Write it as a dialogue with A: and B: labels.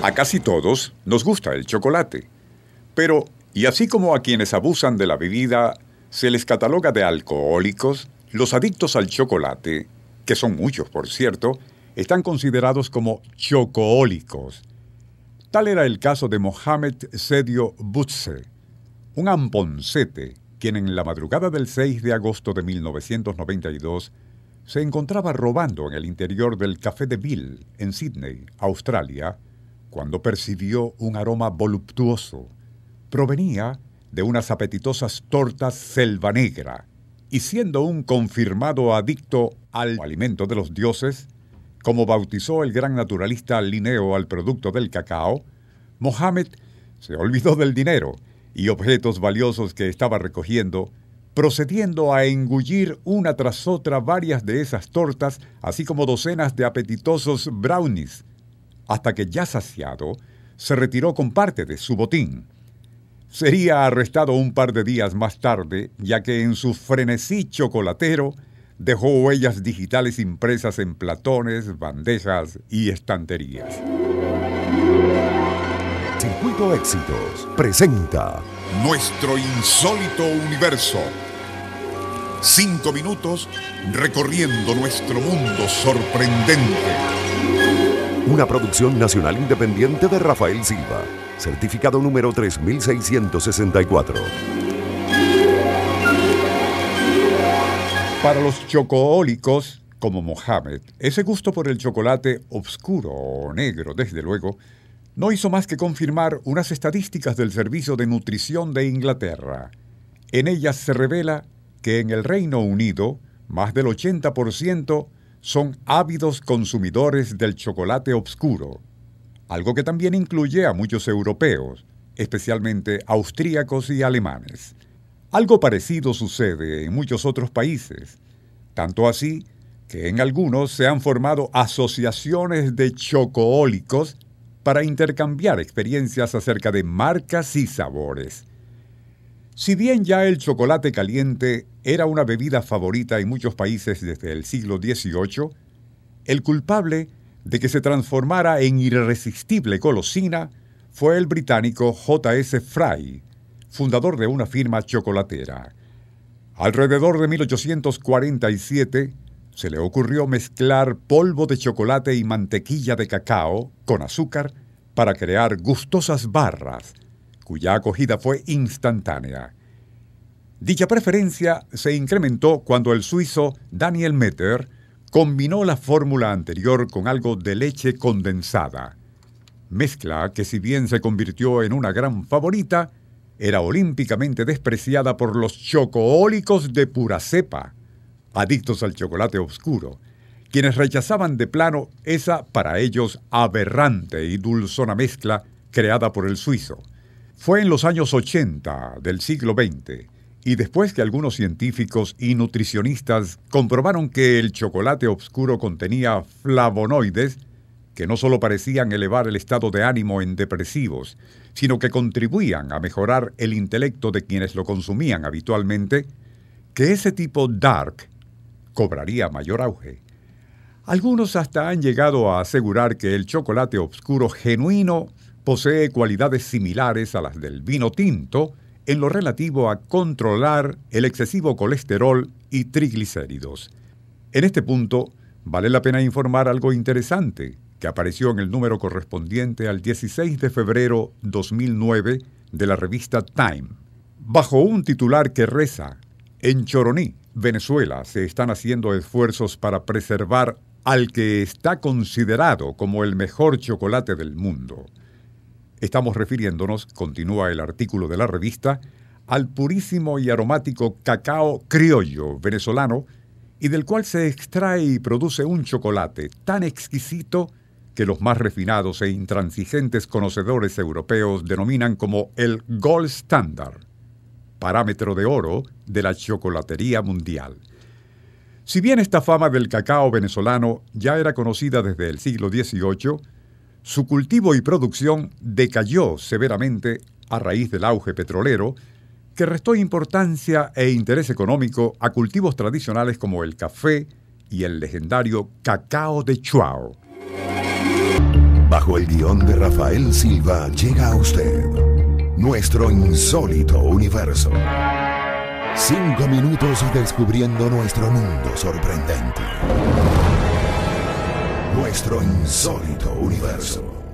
A: A casi todos nos gusta el chocolate, pero y así como a quienes abusan de la bebida se les cataloga de alcohólicos, los adictos al chocolate, que son muchos por cierto, están considerados como chocoólicos. Tal era el caso de Mohamed Sedio Butse, un amponcete, quien en la madrugada del 6 de agosto de 1992 se encontraba robando en el interior del Café de Bill, en Sydney, Australia, cuando percibió un aroma voluptuoso. Provenía de unas apetitosas tortas selva negra, y siendo un confirmado adicto al alimento de los dioses, como bautizó el gran naturalista Linneo al producto del cacao, Mohammed se olvidó del dinero y objetos valiosos que estaba recogiendo, procediendo a engullir una tras otra varias de esas tortas, así como docenas de apetitosos brownies, hasta que ya saciado, se retiró con parte de su botín. Sería arrestado un par de días más tarde, ya que en su frenesí chocolatero dejó huellas digitales impresas en platones, bandejas y estanterías. Circuito Éxitos presenta Nuestro insólito universo. Cinco minutos recorriendo nuestro mundo sorprendente. Una producción nacional independiente de Rafael Silva. Certificado número 3664. Para los chocoólicos, como Mohamed, ese gusto por el chocolate oscuro o negro, desde luego, no hizo más que confirmar unas estadísticas del Servicio de Nutrición de Inglaterra. En ellas se revela que en el Reino Unido, más del 80% son ávidos consumidores del chocolate oscuro, algo que también incluye a muchos europeos, especialmente austríacos y alemanes. Algo parecido sucede en muchos otros países, tanto así que en algunos se han formado asociaciones de chocoólicos para intercambiar experiencias acerca de marcas y sabores. Si bien ya el chocolate caliente era una bebida favorita en muchos países desde el siglo XVIII, el culpable de que se transformara en irresistible golosina fue el británico J.S. Fry, fundador de una firma chocolatera. Alrededor de 1847 se le ocurrió mezclar polvo de chocolate y mantequilla de cacao con azúcar para crear gustosas barras, cuya acogida fue instantánea. Dicha preferencia se incrementó cuando el suizo Daniel Metter combinó la fórmula anterior con algo de leche condensada, mezcla que si bien se convirtió en una gran favorita, era olímpicamente despreciada por los chocoólicos de pura cepa, adictos al chocolate oscuro, quienes rechazaban de plano esa para ellos aberrante y dulzona mezcla creada por el suizo. Fue en los años 80 del siglo XX y después que algunos científicos y nutricionistas comprobaron que el chocolate oscuro contenía flavonoides, que no solo parecían elevar el estado de ánimo en depresivos, sino que contribuían a mejorar el intelecto de quienes lo consumían habitualmente, que ese tipo dark cobraría mayor auge. Algunos hasta han llegado a asegurar que el chocolate oscuro genuino posee cualidades similares a las del vino tinto, en lo relativo a controlar el excesivo colesterol y triglicéridos. En este punto, vale la pena informar algo interesante que apareció en el número correspondiente al 16 de febrero 2009 de la revista Time, bajo un titular que reza, en Choroní, Venezuela, se están haciendo esfuerzos para preservar al que está considerado como el mejor chocolate del mundo. Estamos refiriéndonos, continúa el artículo de la revista, al purísimo y aromático cacao criollo venezolano y del cual se extrae y produce un chocolate tan exquisito que los más refinados e intransigentes conocedores europeos denominan como el gold standard, parámetro de oro de la chocolatería mundial. Si bien esta fama del cacao venezolano ya era conocida desde el siglo XVIII, su cultivo y producción decayó severamente a raíz del auge petrolero, que restó importancia e interés económico a cultivos tradicionales como el café y el legendario cacao de Chuao. Bajo el guión de Rafael Silva llega a usted nuestro insólito universo. Cinco minutos descubriendo nuestro mundo sorprendente nuestro insólito universo.